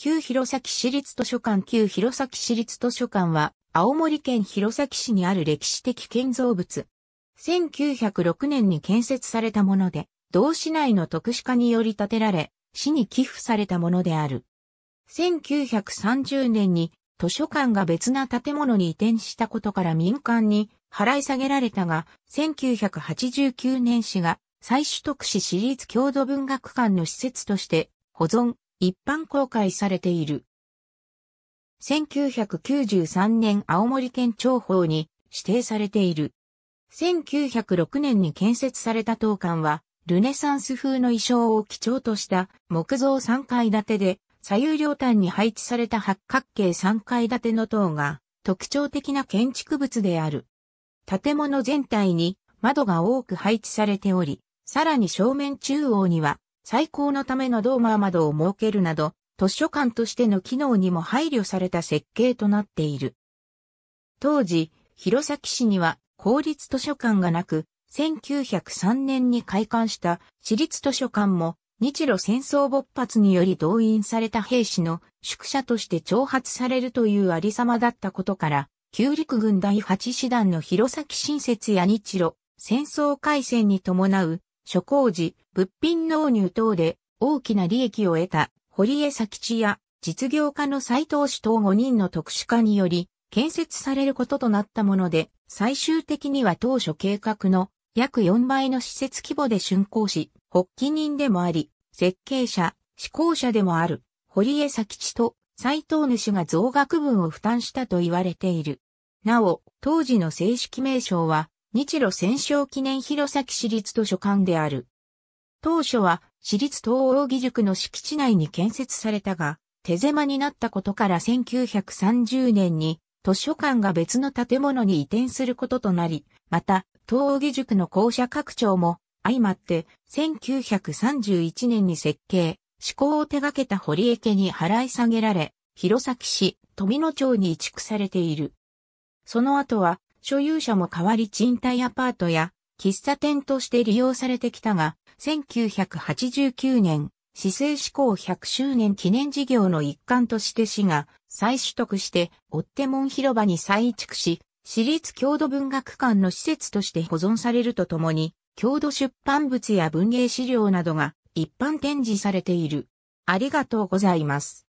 旧弘前市立図書館旧弘前市立図書館は、青森県弘前市にある歴史的建造物。1906年に建設されたもので、同市内の特殊化により建てられ、市に寄付されたものである。1930年に図書館が別な建物に移転したことから民間に払い下げられたが、1989年市が再取得市私立郷土文学館の施設として保存、一般公開されている。1993年青森県庁法に指定されている。1906年に建設された当館は、ルネサンス風の衣装を基調とした木造3階建てで、左右両端に配置された八角形3階建ての塔が特徴的な建築物である。建物全体に窓が多く配置されており、さらに正面中央には最高のためのドーマー窓を設けるなど、図書館としての機能にも配慮された設計となっている。当時、弘前市には公立図書館がなく、1903年に開館した私立図書館も日露戦争勃発により動員された兵士の宿舎として挑発されるというありさまだったことから、旧陸軍第8師団の弘前新設や日露戦争開戦に伴う諸工事、物品納入等で大きな利益を得た堀江佐吉や実業家の斎藤氏等5人の特殊化により建設されることとなったもので、最終的には当初計画の約4倍の施設規模で竣工し、発起人でもあり、設計者、施工者でもある堀江佐吉と斎藤主が増額分を負担したと言われている。なお、当時の正式名称は、日露戦勝記念弘前市立図書館である。当初は市立東大義塾の敷地内に建設されたが、手狭になったことから1930年に図書館が別の建物に移転することとなり、また、東大義塾の校舎拡張も相まって1931年に設計、施行を手掛けた堀江家に払い下げられ、弘前市、富野町に移築されている。その後は所有者も代わり賃貸アパートや喫茶店として利用されてきたが、1989年、市政施行100周年記念事業の一環として市が再取得して、追手門広場に再移築し、市立郷土文学館の施設として保存されるとともに、郷土出版物や文芸資料などが一般展示されている。ありがとうございます。